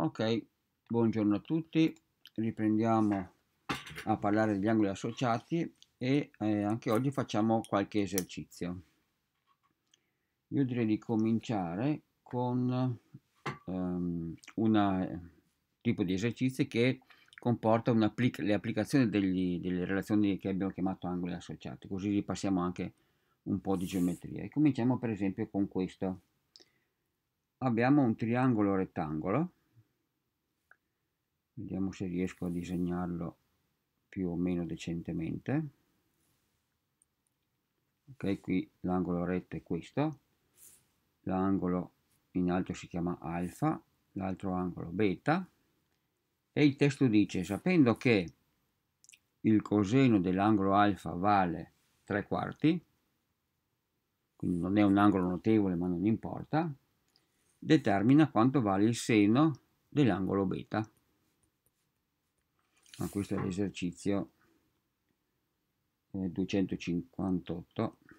ok buongiorno a tutti riprendiamo a parlare degli angoli associati e eh, anche oggi facciamo qualche esercizio io direi di cominciare con um, ehm, un tipo di esercizio che comporta le applicazioni degli, delle relazioni che abbiamo chiamato angoli associati così ripassiamo anche un po' di geometria e cominciamo per esempio con questo abbiamo un triangolo rettangolo vediamo se riesco a disegnarlo più o meno decentemente ok qui l'angolo retto è questo l'angolo in alto si chiama alfa l'altro angolo beta e il testo dice sapendo che il coseno dell'angolo alfa vale 3 quarti quindi non è un angolo notevole ma non importa determina quanto vale il seno dell'angolo beta ma ah, questo è l'esercizio 258 eh,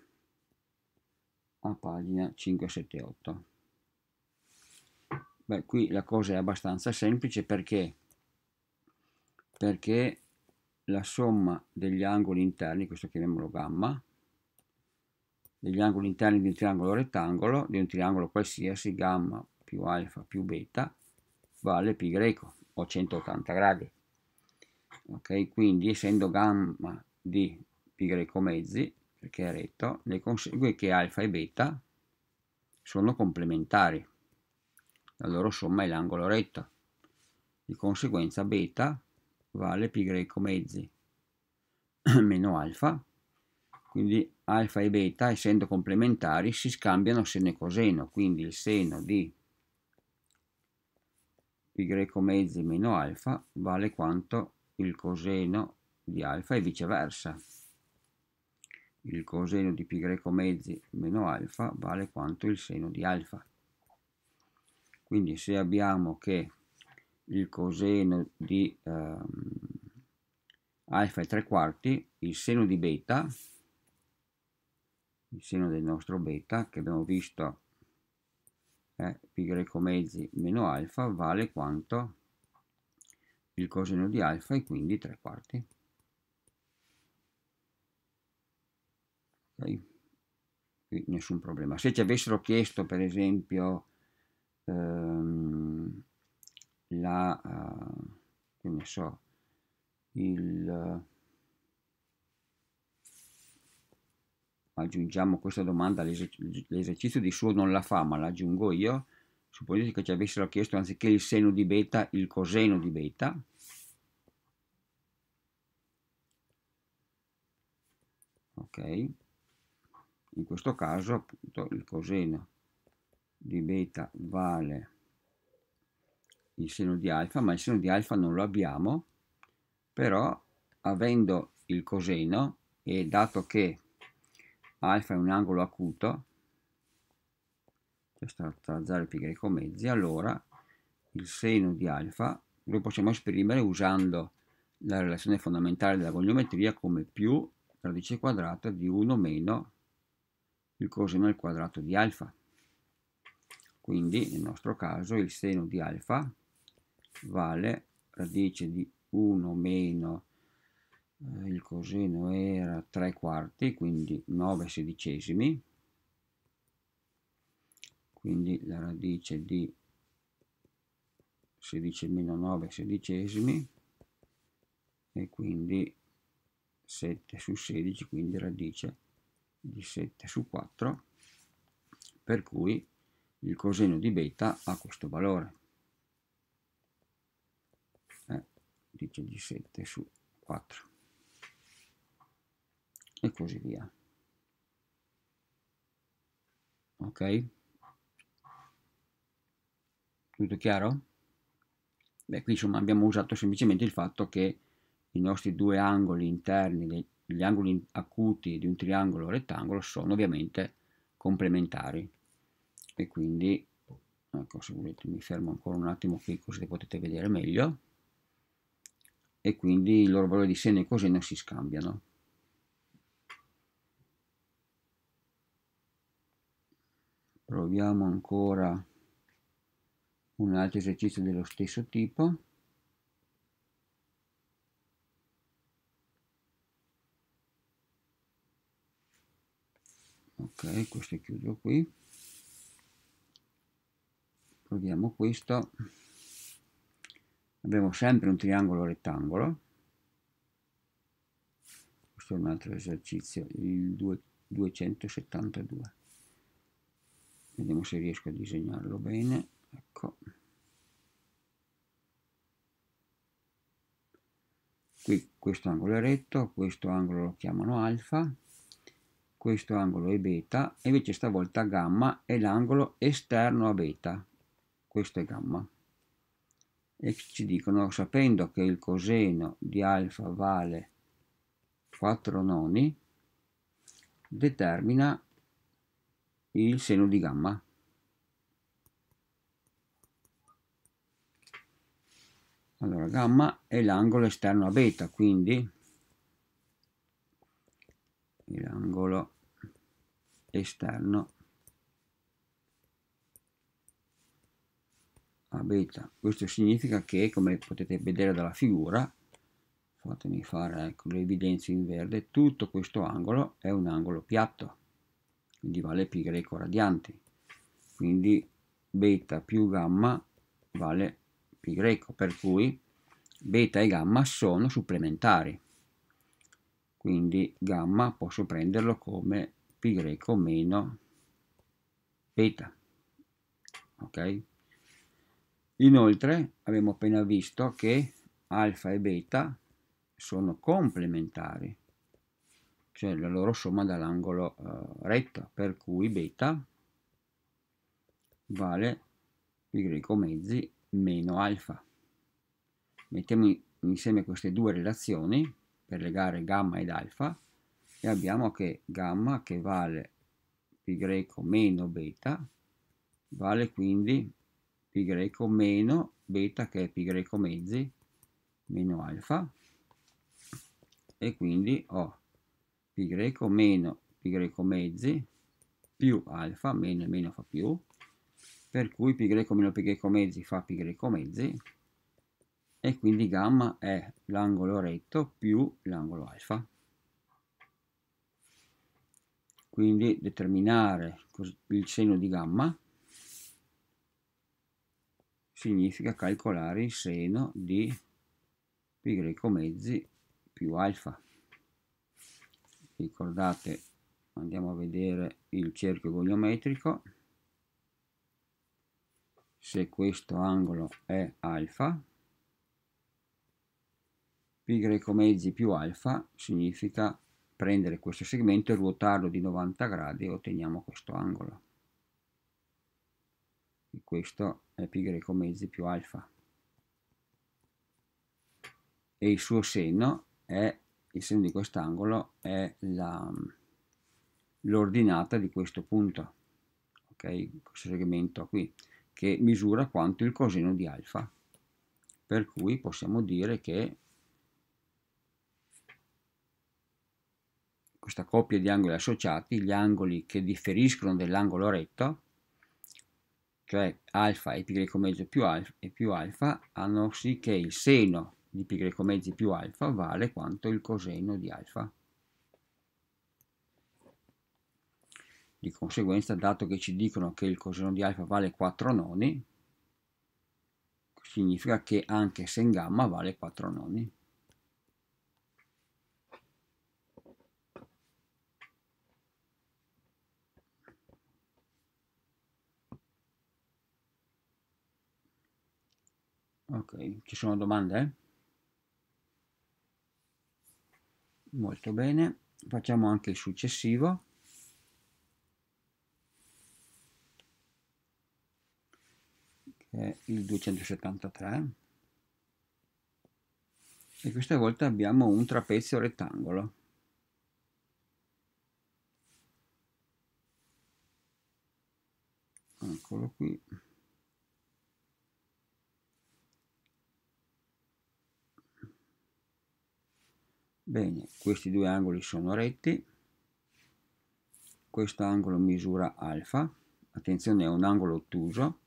a pagina 578 beh qui la cosa è abbastanza semplice perché perché la somma degli angoli interni questo chiamiamolo gamma degli angoli interni di un triangolo rettangolo di un triangolo qualsiasi gamma più alfa più beta vale pi greco o 180 gradi ok quindi essendo gamma di pi greco mezzi perché è retto ne consegue che alfa e beta sono complementari la loro somma è l'angolo retto di conseguenza beta vale pi greco mezzi meno alfa quindi alfa e beta essendo complementari si scambiano seno e coseno quindi il seno di pi greco mezzi meno alfa vale quanto il coseno di alfa e viceversa. Il coseno di pi greco mezzi meno alfa vale quanto il seno di alfa. Quindi se abbiamo che il coseno di ehm, alfa è 3 quarti, il seno di beta, il seno del nostro beta che abbiamo visto è eh, pi greco mezzi meno alfa vale quanto il coseno di alfa e quindi 3 quarti. Ok, qui nessun problema. Se ci avessero chiesto per esempio ehm, la, uh, che ne so, il... aggiungiamo questa domanda all'esercizio di suo non la fa ma l'aggiungo io supponete che ci avessero chiesto anziché il seno di beta il coseno di beta, ok, in questo caso appunto il coseno di beta vale il seno di alfa, ma il seno di alfa non lo abbiamo, però avendo il coseno e dato che alfa è un angolo acuto, c'è stato alzare pi greco mezzi, allora il seno di alfa lo possiamo esprimere usando la relazione fondamentale della volumetria come più radice quadrata di 1 meno il coseno al quadrato di alfa. Quindi nel nostro caso il seno di alfa vale radice di 1 meno eh, il coseno era 3 quarti, quindi 9 sedicesimi, quindi la radice di 16-9 sedicesimi e quindi 7 su 16 quindi radice di 7 su 4 per cui il coseno di beta ha questo valore eh, dice di 7 su 4 e così via ok tutto chiaro? Beh, qui insomma abbiamo usato semplicemente il fatto che i nostri due angoli interni, gli angoli acuti di un triangolo rettangolo sono ovviamente complementari e quindi ecco se volete mi fermo ancora un attimo qui così potete vedere meglio e quindi il loro valore di seno e coseno si scambiano proviamo ancora un altro esercizio dello stesso tipo ok questo chiudo qui proviamo questo abbiamo sempre un triangolo rettangolo questo è un altro esercizio il 272 vediamo se riesco a disegnarlo bene ecco qui questo angolo è retto questo angolo lo chiamano alfa questo angolo è beta e invece stavolta gamma è l'angolo esterno a beta questo è gamma e ci dicono sapendo che il coseno di alfa vale 4 noni determina il seno di gamma allora gamma è l'angolo esterno a beta quindi l'angolo esterno a beta questo significa che come potete vedere dalla figura fatemi fare ecco, le evidenze in verde tutto questo angolo è un angolo piatto quindi vale pi greco radianti quindi beta più gamma vale pi greco, per cui beta e gamma sono supplementari. Quindi gamma posso prenderlo come pi greco meno beta. Ok? Inoltre abbiamo appena visto che alfa e beta sono complementari, cioè la loro somma dall'angolo eh, retto, per cui beta vale pi greco mezzi meno alfa. Mettiamo insieme queste due relazioni per legare gamma ed alfa e abbiamo che gamma che vale π meno beta vale quindi π meno beta che è π mezzi meno alfa e quindi ho π meno π mezzi più alfa meno e meno fa più per cui π meno π mezzi fa π mezzi e quindi gamma è l'angolo retto più l'angolo alfa. Quindi determinare il seno di gamma significa calcolare il seno di π mezzi più alfa. Ricordate, andiamo a vedere il cerchio goniometrico se questo angolo è alfa π mezzi più alfa significa prendere questo segmento e ruotarlo di 90 gradi e otteniamo questo angolo e questo è π mezzi più alfa e il suo seno è il seno di quest'angolo è l'ordinata di questo punto ok questo segmento qui che misura quanto il coseno di alfa. Per cui possiamo dire che questa coppia di angoli associati, gli angoli che differiscono dell'angolo retto, cioè alfa e pi mezzo più alfa, e più alfa, hanno sì che il seno di pi mezzo più alfa vale quanto il coseno di alfa. Di conseguenza, dato che ci dicono che il coseno di alfa vale 4 noni, significa che anche sen gamma vale 4 noni. Ok, ci sono domande? Molto bene, facciamo anche il successivo. eh, il 273 e questa volta abbiamo un trapezio rettangolo eccolo qui bene questi due angoli sono retti questo angolo misura alfa attenzione è un angolo ottuso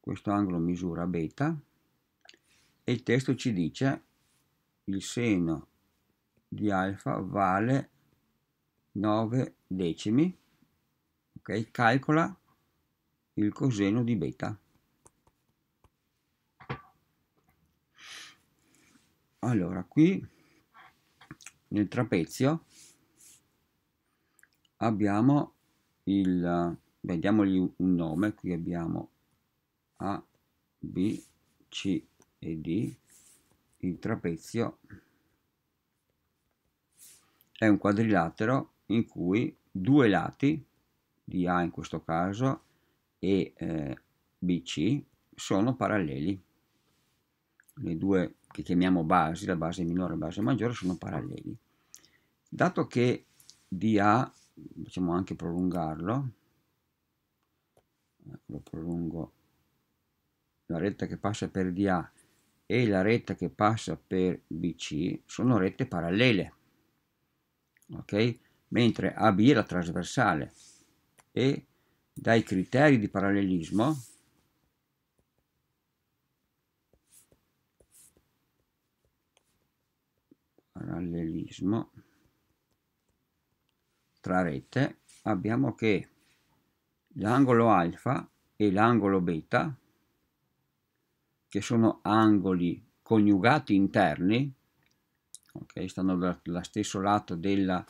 questo angolo misura beta e il testo ci dice il seno di alfa vale 9 decimi ok calcola il coseno di beta allora qui nel trapezio abbiamo il vediamogli un nome qui abbiamo a, B, C e D, il trapezio è un quadrilatero in cui due lati di A in questo caso e eh, BC sono paralleli. Le due che chiamiamo basi, la base minore e la base maggiore, sono paralleli. Dato che DA, facciamo anche prolungarlo, eh, lo prolungo la retta che passa per DA e la retta che passa per BC sono rette parallele, ok? Mentre AB è la trasversale e dai criteri di parallelismo parallelismo tra rette abbiamo che l'angolo alfa e l'angolo beta che sono angoli coniugati interni, okay, stanno dallo stesso lato della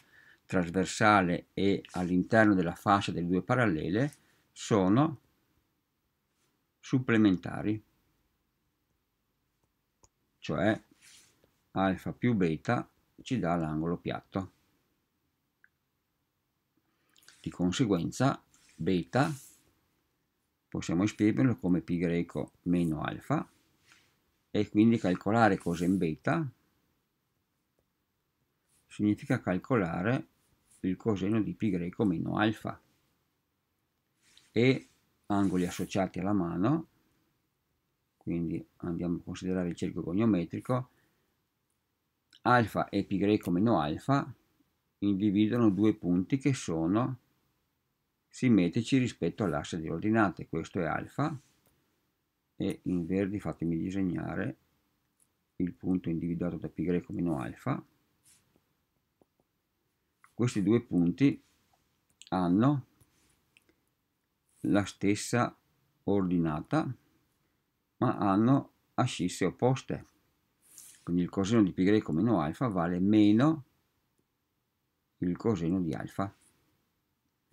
trasversale e all'interno della fascia delle due parallele, sono supplementari, cioè alfa più beta ci dà l'angolo piatto. Di conseguenza beta possiamo esprimerlo come pi greco meno alfa e quindi calcolare cosa in beta significa calcolare il coseno di pi greco meno alfa e angoli associati alla mano quindi andiamo a considerare il cerchio goniometrico alfa e pi greco meno alfa individuano due punti che sono simmetrici rispetto all'asse delle ordinate. Questo è alfa e in verde fatemi disegnare il punto individuato da π meno alfa. Questi due punti hanno la stessa ordinata ma hanno ascisse opposte. Quindi il coseno di π meno alfa vale meno il coseno di alfa.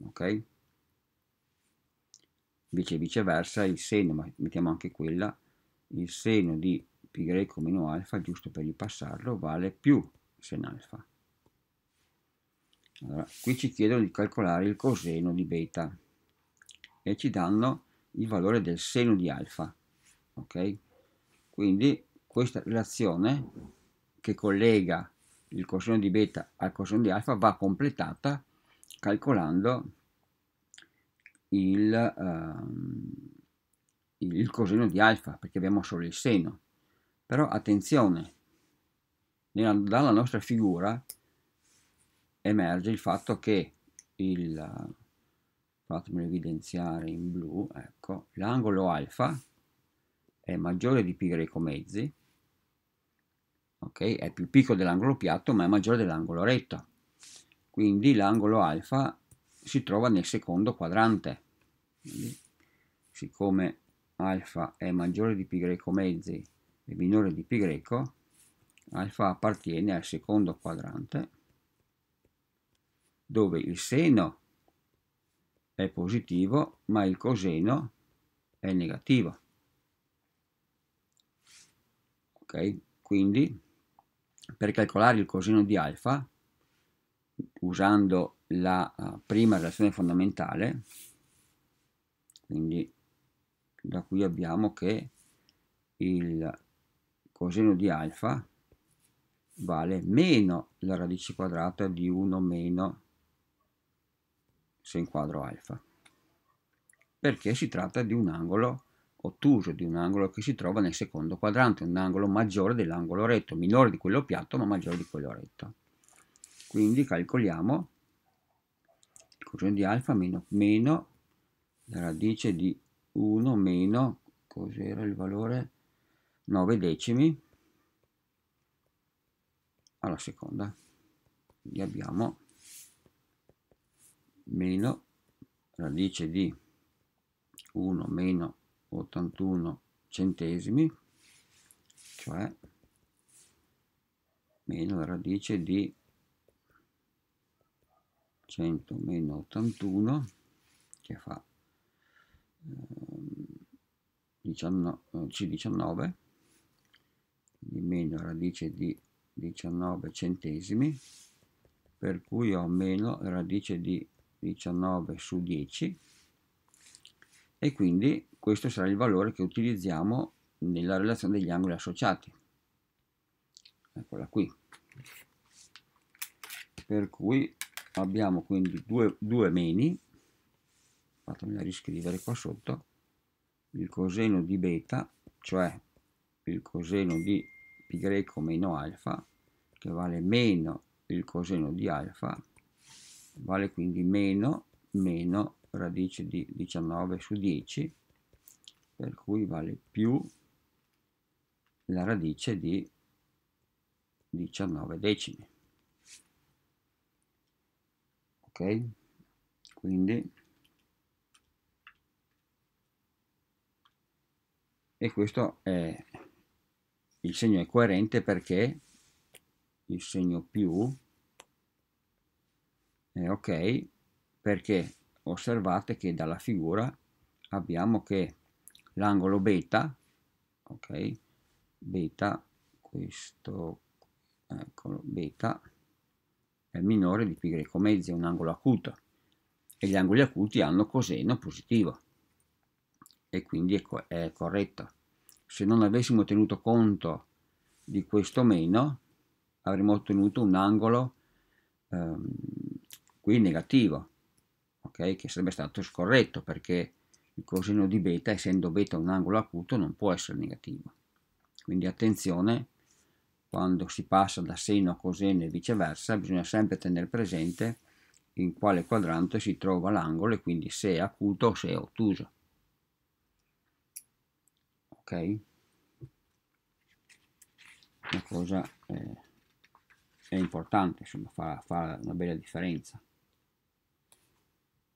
Ok? invece viceversa il seno, ma mettiamo anche quella, il seno di π meno alfa, giusto per ripassarlo, vale più seno alfa. Allora, qui ci chiedono di calcolare il coseno di beta e ci danno il valore del seno di alfa. Ok? Quindi questa relazione che collega il coseno di beta al coseno di alfa va completata calcolando il, ehm, il coseno di alfa perché abbiamo solo il seno. Però attenzione, nella, dalla nostra figura emerge il fatto che il fatemelo evidenziare in blu, ecco, l'angolo alfa è maggiore di π mezzi, ok? È più piccolo dell'angolo piatto ma è maggiore dell'angolo retto. Quindi l'angolo alfa si trova nel secondo quadrante. Quindi, siccome alfa è maggiore di π mezzi e minore di π, alfa appartiene al secondo quadrante, dove il seno è positivo, ma il coseno è negativo. Ok? Quindi, per calcolare il coseno di alfa, usando la eh, prima relazione fondamentale, quindi da qui abbiamo che il coseno di alfa vale meno la radice quadrata di 1 meno se inquadro alfa, perché si tratta di un angolo ottuso, di un angolo che si trova nel secondo quadrante, un angolo maggiore dell'angolo retto, minore di quello piatto ma maggiore di quello retto. Quindi calcoliamo coefficiente di alfa meno, meno la radice di 1 meno, cos'era il valore? 9 decimi alla seconda. Quindi abbiamo meno radice di 1 meno 81 centesimi, cioè meno la radice di 100 meno 81 che fa eh, 19, C19 di meno radice di 19 centesimi per cui ho meno radice di 19 su 10 e quindi questo sarà il valore che utilizziamo nella relazione degli angoli associati eccola qui per cui abbiamo quindi due, due meni fatemela riscrivere qua sotto il coseno di beta cioè il coseno di pi meno alfa che vale meno il coseno di alfa vale quindi meno meno radice di 19 su 10 per cui vale più la radice di 19 decimi ok quindi e questo è il segno è coerente perché il segno più è ok perché osservate che dalla figura abbiamo che l'angolo beta ok beta questo eccolo beta è minore di π mezzo, è un angolo acuto e gli angoli acuti hanno coseno positivo e quindi è, co è corretto. Se non avessimo tenuto conto di questo meno avremmo ottenuto un angolo ehm, qui negativo, okay? che sarebbe stato scorretto perché il coseno di beta, essendo beta un angolo acuto, non può essere negativo. Quindi attenzione quando si passa da seno a coseno e viceversa, bisogna sempre tenere presente in quale quadrante si trova l'angolo e quindi se è acuto o se è ottuso. Ok? Una cosa eh, è importante, insomma, fa, fa una bella differenza.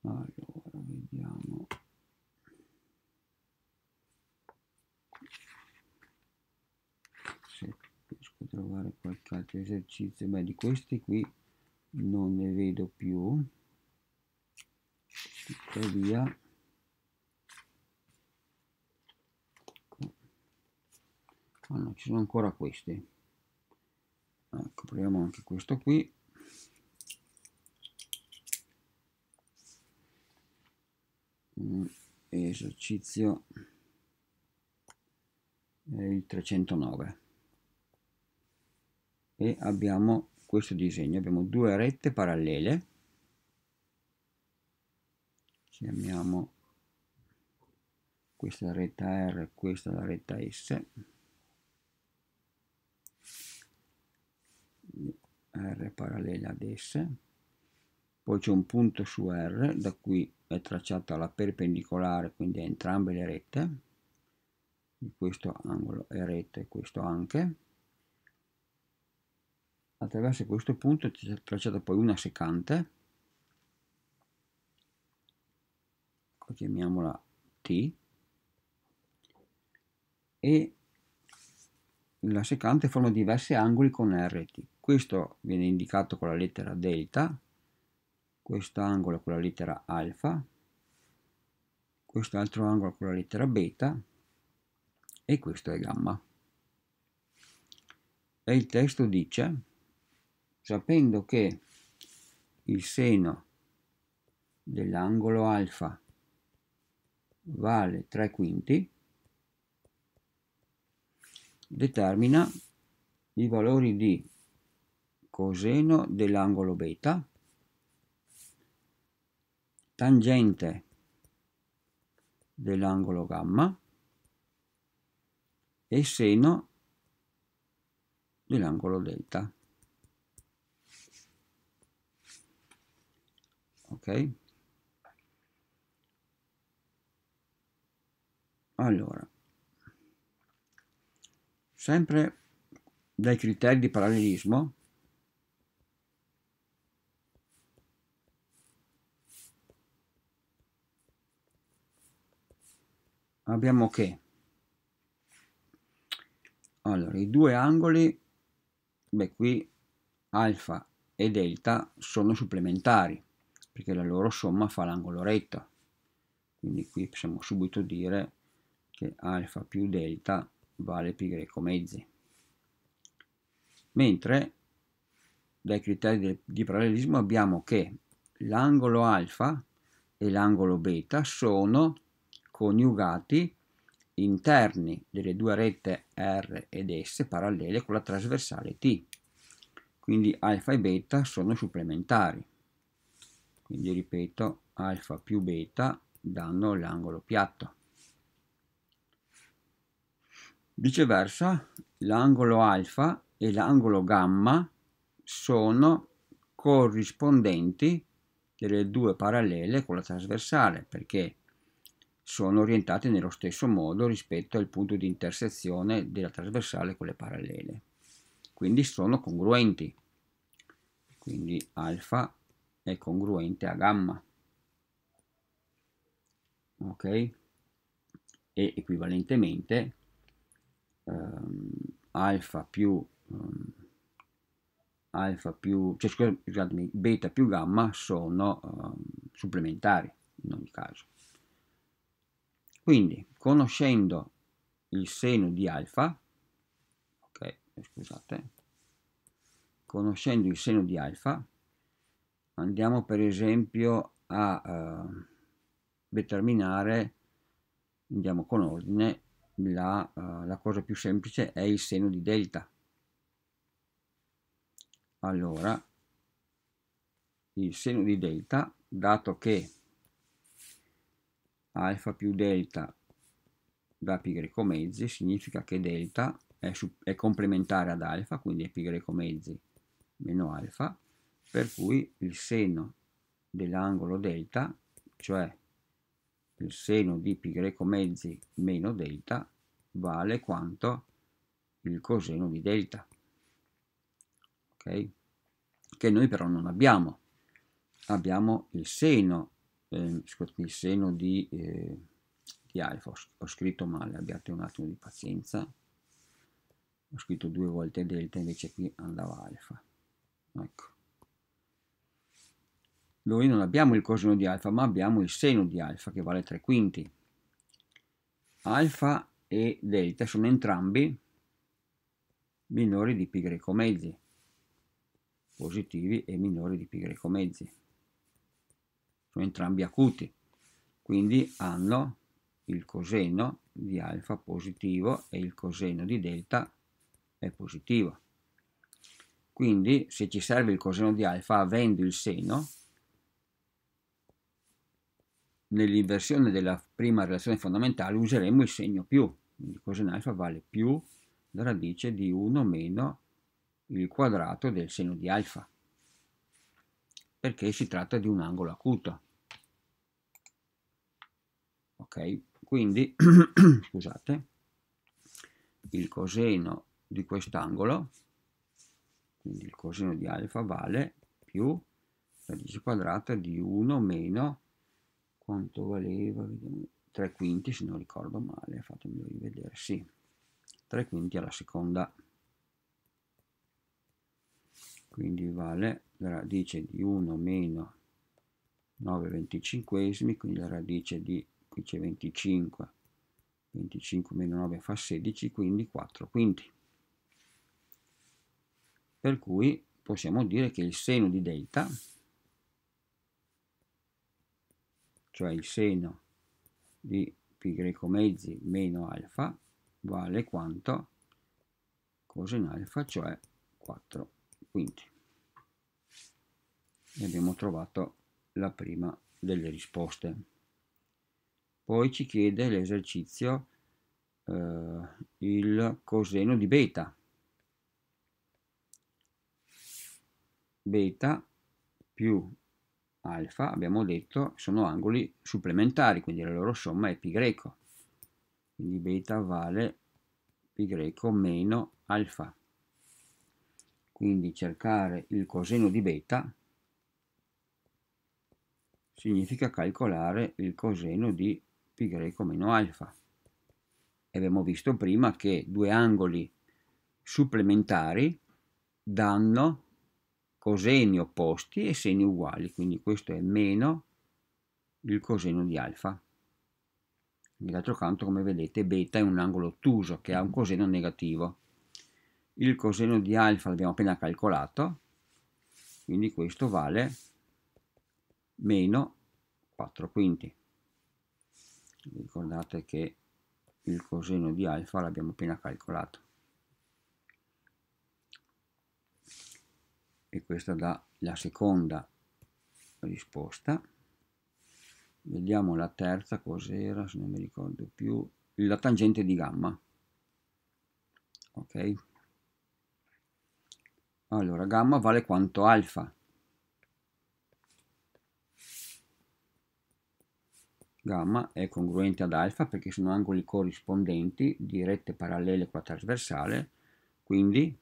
Allora, vediamo. trovare qualche altro esercizio beh di questi qui non ne vedo più tuttavia ah no, ci sono ancora questi ecco proviamo anche questo qui mm, esercizio il 309 e abbiamo questo disegno abbiamo due rette parallele chiamiamo questa la retta R e questa la retta S R parallela ad S poi c'è un punto su R da cui è tracciata la perpendicolare quindi a entrambe le rette questo angolo è retta e questo anche attraverso questo punto è tracciata poi una secante chiamiamola T e la secante forma diversi angoli con RT questo viene indicato con la lettera delta questo angolo con la lettera alfa quest'altro angolo con la lettera beta e questo è gamma e il testo dice sapendo che il seno dell'angolo alfa vale 3 quinti, determina i valori di coseno dell'angolo beta, tangente dell'angolo gamma e seno dell'angolo delta. ok allora sempre dai criteri di parallelismo abbiamo che allora i due angoli beh qui alfa e delta sono supplementari perché la loro somma fa l'angolo retto. Quindi qui possiamo subito dire che alfa più delta vale π mezzi. Mentre dai criteri di parallelismo abbiamo che l'angolo alfa e l'angolo beta sono coniugati interni delle due rette R ed S parallele con la trasversale T. Quindi alfa e beta sono supplementari quindi ripeto alfa più beta danno l'angolo piatto viceversa l'angolo alfa e l'angolo gamma sono corrispondenti delle due parallele con la trasversale perché sono orientate nello stesso modo rispetto al punto di intersezione della trasversale con le parallele quindi sono congruenti quindi alfa è congruente a gamma. Ok? E equivalentemente um, alfa più um, alfa più, cioè scusatemi, beta più gamma sono um, supplementari in ogni caso. Quindi, conoscendo il seno di alfa, ok, scusate, conoscendo il seno di alfa, andiamo per esempio a uh, determinare, andiamo con ordine, la, uh, la cosa più semplice è il seno di delta. Allora, il seno di delta, dato che alfa più delta da pi greco mezzi, significa che delta è, su, è complementare ad alfa, quindi è pi greco mezzi meno alfa, per cui il seno dell'angolo delta, cioè il seno di π mezzi meno delta, vale quanto il coseno di delta, ok? Che noi però non abbiamo. Abbiamo il seno, eh, il seno di, eh, di alfa, ho, ho scritto male, abbiate un attimo di pazienza, ho scritto due volte delta, invece qui andava alfa, ecco noi non abbiamo il coseno di alfa, ma abbiamo il seno di alfa, che vale 3 quinti. Alfa e delta sono entrambi minori di π mezzi, positivi e minori di π mezzi. Sono entrambi acuti, quindi hanno il coseno di alfa positivo e il coseno di delta è positivo. Quindi se ci serve il coseno di alfa avendo il seno, nell'inversione della prima relazione fondamentale useremo il segno più, quindi coseno alfa vale più la radice di 1 meno il quadrato del seno di alfa, perché si tratta di un angolo acuto. Ok, quindi, scusate, il coseno di quest'angolo, quindi il coseno di alfa vale più radice quadrata di 1 meno quanto valeva, vediamo, 3 quinti se non ricordo male, fatemi rivedere, sì, 3 quinti alla seconda, quindi vale la radice di 1 meno 9 venticinquesimi, quindi la radice di, qui c'è 25, 25 meno 9 fa 16, quindi 4 quinti. Per cui possiamo dire che il seno di delta cioè il seno di π mezzi meno alfa vale quanto coseno alfa, cioè 4 quinti. E abbiamo trovato la prima delle risposte. Poi ci chiede l'esercizio eh, il coseno di beta. Beta più alfa, abbiamo detto, sono angoli supplementari, quindi la loro somma è π. Quindi beta vale π meno alfa. Quindi cercare il coseno di beta significa calcolare il coseno di π meno alfa. E abbiamo visto prima che due angoli supplementari danno coseni opposti e seni uguali, quindi questo è meno il coseno di alfa. D'altro canto, come vedete, beta è un angolo ottuso che ha un coseno negativo. Il coseno di alfa l'abbiamo appena calcolato, quindi questo vale meno 4 quinti. Ricordate che il coseno di alfa l'abbiamo appena calcolato. e questa dà la seconda risposta. Vediamo la terza cos'era, se non mi ricordo più, la tangente di gamma. Ok? Allora, gamma vale quanto alfa. gamma è congruente ad alfa perché sono angoli corrispondenti di rette parallele qua trasversale, quindi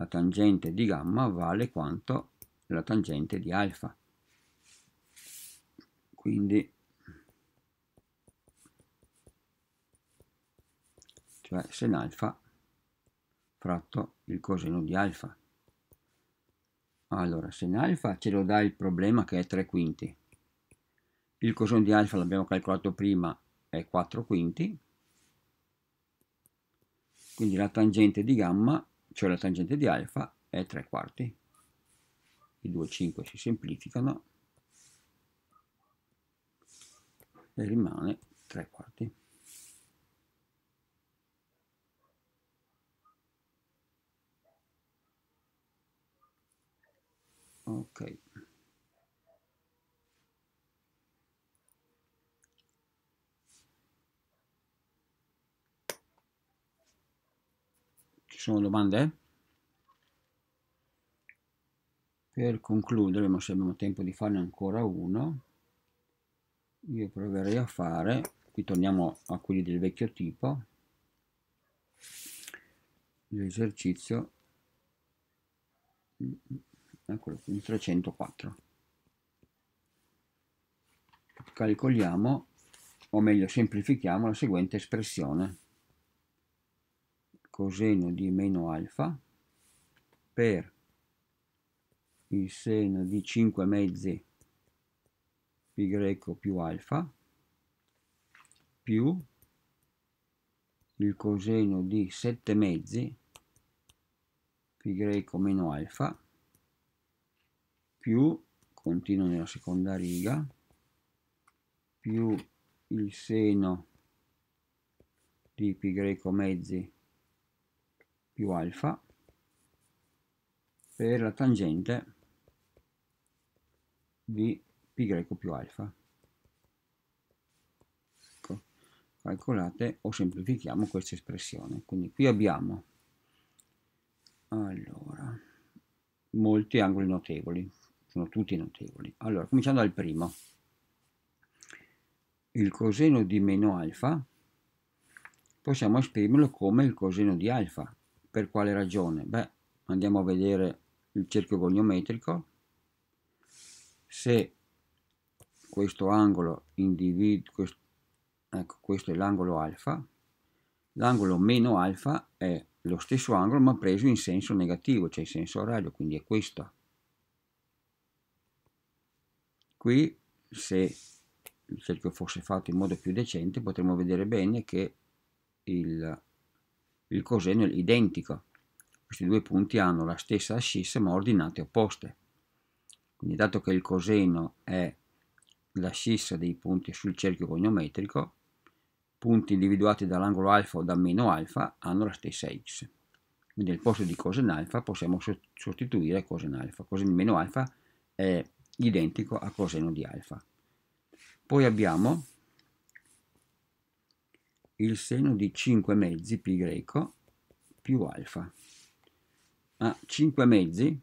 la tangente di gamma vale quanto la tangente di alfa. Quindi, cioè sen alfa fratto il coseno di alfa. Allora, sen alfa ce lo dà il problema che è 3 quinti. Il coseno di alfa l'abbiamo calcolato prima, è 4 quinti. Quindi la tangente di gamma cioè la tangente di alfa, è 3 quarti. I 2 5 si semplificano e rimane 3 quarti. Ok. sono domande? Per concludere, ma se abbiamo tempo di farne ancora uno, io proverei a fare, qui torniamo a quelli del vecchio tipo, l'esercizio, eccolo qui, 304. Calcoliamo, o meglio semplifichiamo, la seguente espressione coseno di meno alfa per il seno di 5 mezzi pi greco più alfa più il coseno di 7 mezzi pi greco meno alfa più continuo nella seconda riga più il seno di pi greco mezzi più alfa per la tangente di π più alfa. Ecco, calcolate o semplifichiamo questa espressione. Quindi qui abbiamo allora, molti angoli notevoli, sono tutti notevoli. Allora, cominciando dal primo. Il coseno di meno alfa possiamo esprimerlo come il coseno di alfa, per quale ragione? Beh, andiamo a vedere il cerchio goniometrico. Se questo angolo individua, quest, ecco, questo è l'angolo alfa, l'angolo meno alfa è lo stesso angolo ma preso in senso negativo, cioè in senso orario, quindi è questo. Qui, se il cerchio fosse fatto in modo più decente, potremmo vedere bene che il il coseno è identico. Questi due punti hanno la stessa ascissa ma ordinate opposte. Quindi dato che il coseno è l'ascissa dei punti sul cerchio goniometrico, punti individuati dall'angolo alfa o da meno alfa hanno la stessa x. Quindi al posto di cosen alfa possiamo sostituire cosen alfa. Coseno di meno alfa è identico a coseno di alfa. Poi abbiamo il seno di 5 mezzi pi greco più alfa. A 5 mezzi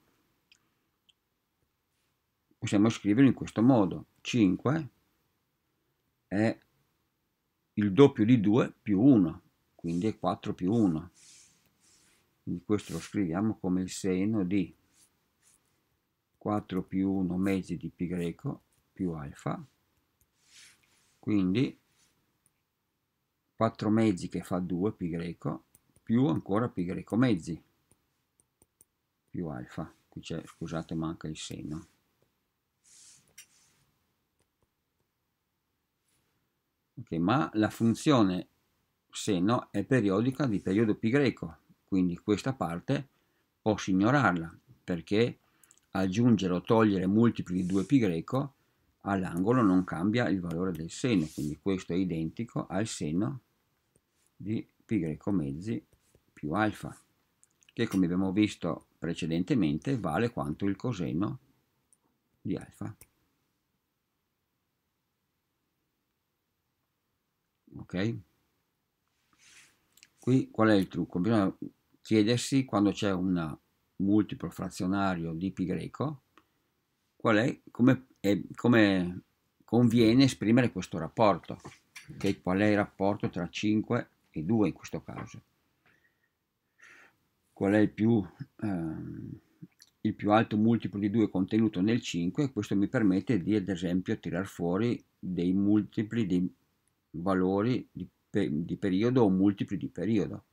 possiamo scriverlo in questo modo. 5 è il doppio di 2 più 1, quindi è 4 più 1. Quindi questo lo scriviamo come il seno di 4 più 1 mezzi di pi greco più alfa. Quindi 4 mezzi che fa 2 π più ancora π mezzi più alfa. Qui c'è, scusate, manca il seno. Okay, ma la funzione seno è periodica di periodo π, quindi questa parte posso ignorarla perché aggiungere o togliere multipli di 2π all'angolo non cambia il valore del seno, quindi questo è identico al seno di π mezzi più alfa, che come abbiamo visto precedentemente vale quanto il coseno di alfa. Ok? Qui qual è il trucco? Bisogna chiedersi quando c'è un multiplo frazionario di π qual è, come, è, come conviene esprimere questo rapporto. Okay? Qual è il rapporto tra 5 e e due in questo caso. Qual è il più, ehm, il più alto multiplo di 2 contenuto nel 5? Questo mi permette di, ad esempio, tirar fuori dei multipli di valori di, di periodo o multipli di periodo,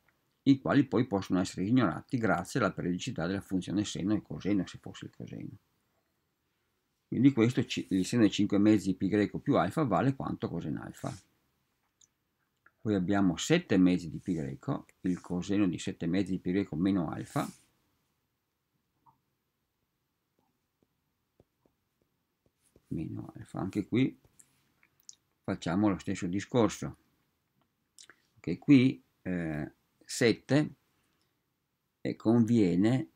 i quali poi possono essere ignorati grazie alla periodicità della funzione seno e coseno, se fosse il coseno. Quindi questo il seno di 5 mezzi pi greco più alfa vale quanto coseno alfa poi abbiamo 7 mezzi di pi greco, il coseno di 7 mezzi di pi greco meno alfa, meno alfa, anche qui facciamo lo stesso discorso, ok, qui eh, 7 e conviene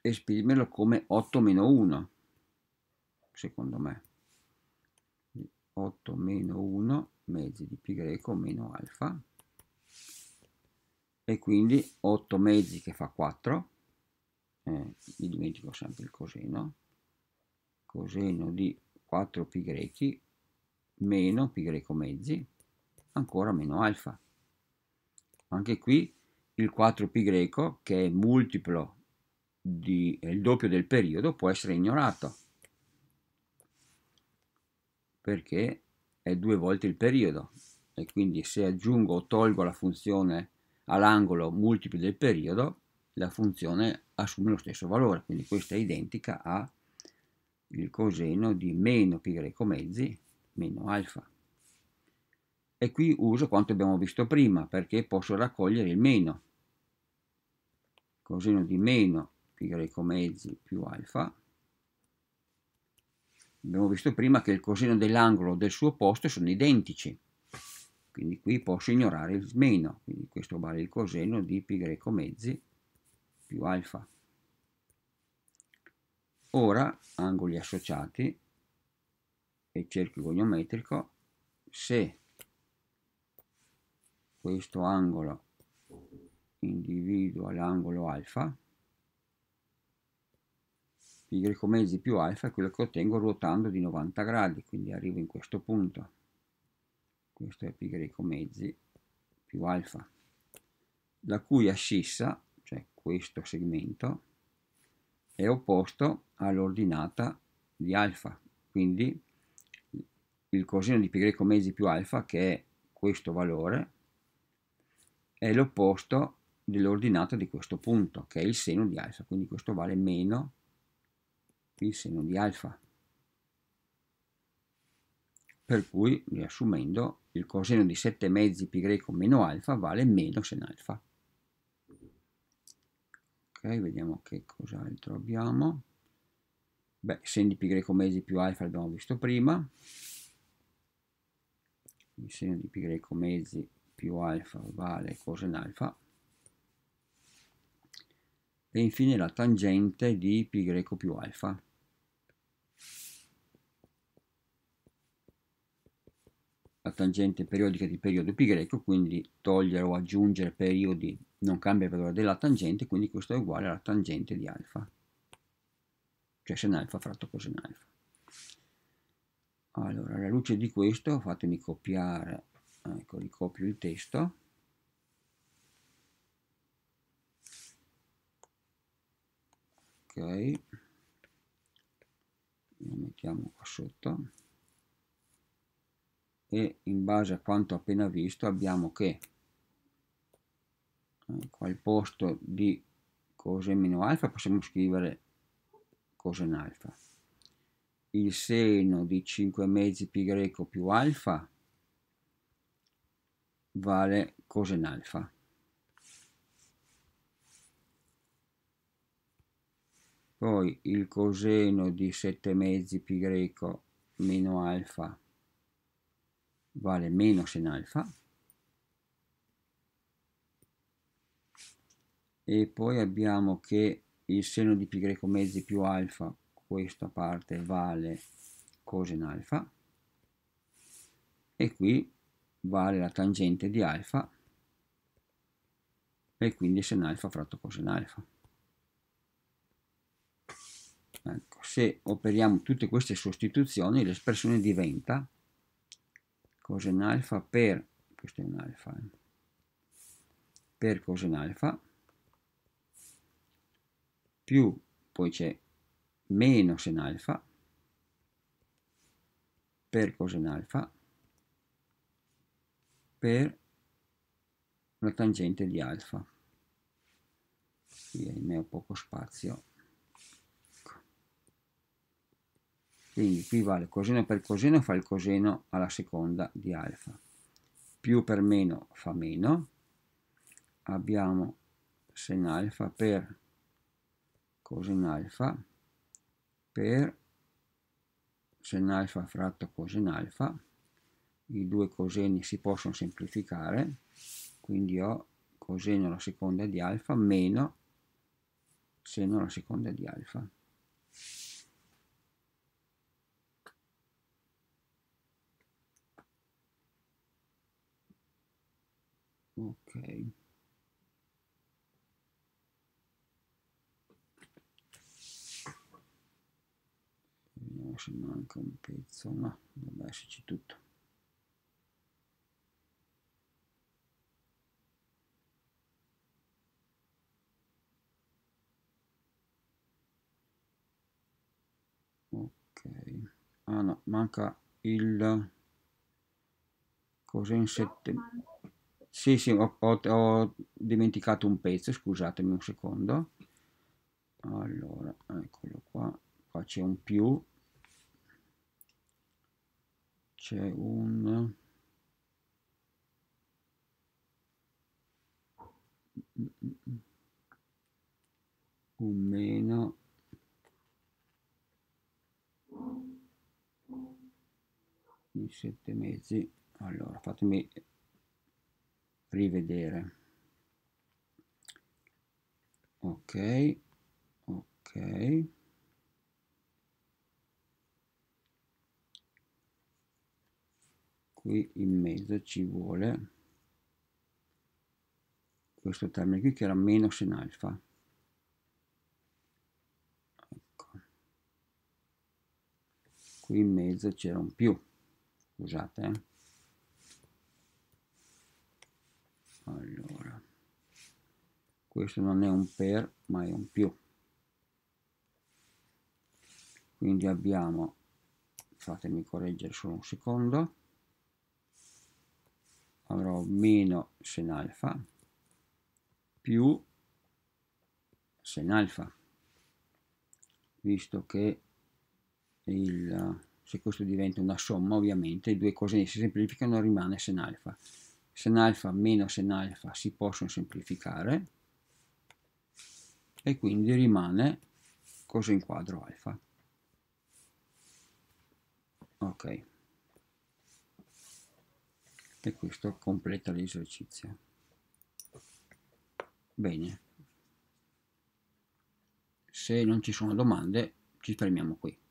esprimerlo come 8 meno 1, secondo me, 8 meno 1 mezzi di pi greco meno alfa e quindi 8 mezzi che fa 4 eh, mi dimentico sempre il coseno coseno di 4 pi grechi meno pi greco mezzi ancora meno alfa anche qui il 4 pi greco che è multiplo di, è il doppio del periodo può essere ignorato perché è due volte il periodo e quindi se aggiungo o tolgo la funzione all'angolo multiplo del periodo la funzione assume lo stesso valore quindi questa è identica a il coseno di meno pi greco mezzi meno alfa e qui uso quanto abbiamo visto prima perché posso raccogliere il meno coseno di meno pi greco mezzi più alfa abbiamo visto prima che il coseno dell'angolo del suo opposto sono identici, quindi qui posso ignorare il meno, quindi questo vale il coseno di π mezzi più alfa. Ora, angoli associati e cerchio goniometrico, se questo angolo individua l'angolo alfa, π mezzi più α è quello che ottengo ruotando di 90 gradi, quindi arrivo in questo punto. Questo è π mezzi più α, la cui ascissa, cioè questo segmento, è opposto all'ordinata di α, quindi il coseno di π mezzi più α, che è questo valore, è l'opposto dell'ordinata di questo punto, che è il seno di α, quindi questo vale meno il seno di alfa. Per cui, riassumendo, il coseno di 7 mezzi pi greco meno alfa vale meno sen alfa. Ok, vediamo che cos'altro abbiamo. Beh, sen di pi greco mezzi più alfa l'abbiamo visto prima. Il seno di pi greco mezzi più alfa vale cosen alfa. E infine la tangente di pi greco più alfa. la tangente periodica di periodo pi greco, quindi togliere o aggiungere periodi non cambia il valore della tangente, quindi questo è uguale alla tangente di alfa, cioè sen alfa fratto cosen alfa. Allora, alla luce di questo, fatemi copiare, ecco, ricopio il testo. Ok, lo mettiamo qua sotto e in base a quanto appena visto abbiamo che eh, al posto di cose meno alfa possiamo scrivere cosen alfa il seno di 5 mezzi pi greco più alfa vale cosen alfa poi il coseno di 7 mezzi pi greco meno alfa vale meno se alfa e poi abbiamo che il seno di π mezzi più alfa questa parte vale coseno alfa e qui vale la tangente di alfa e quindi sen alfa fratto coseno alfa ecco, se operiamo tutte queste sostituzioni l'espressione diventa coseno alfa per, questo è un alfa, eh, per coseno alfa, più, poi c'è meno sen alfa, per coseno alfa, per la tangente di alfa. Qui ne ho poco spazio. Quindi qui vale coseno per coseno fa il coseno alla seconda di alfa. Più per meno fa meno. Abbiamo sen alfa per cosen alfa per sen alfa fratto cosen alfa. I due coseni si possono semplificare, quindi ho coseno alla seconda di alfa meno seno alla seconda di alfa. ok vediamo se manca un pezzo no dovrebbe esserci tutto ok ah no manca il cos'è in settembre sì, sì, ho, ho, ho dimenticato un pezzo, scusatemi un secondo. Allora, eccolo qua, qua c'è un più, c'è un... un meno in sette mezzi allora fatemi rivedere ok ok qui in mezzo ci vuole questo termine qui che era meno sin alfa ecco. qui in mezzo c'era un più scusate eh. allora questo non è un per ma è un più quindi abbiamo fatemi correggere solo un secondo avrò meno sen alfa più sen alfa visto che il, se questo diventa una somma ovviamente le due cose si semplificano rimane sen alfa sen alfa meno sen alfa si possono semplificare e quindi rimane cosa in quadro alfa. Ok. E questo completa l'esercizio. Bene. Se non ci sono domande, ci fermiamo qui.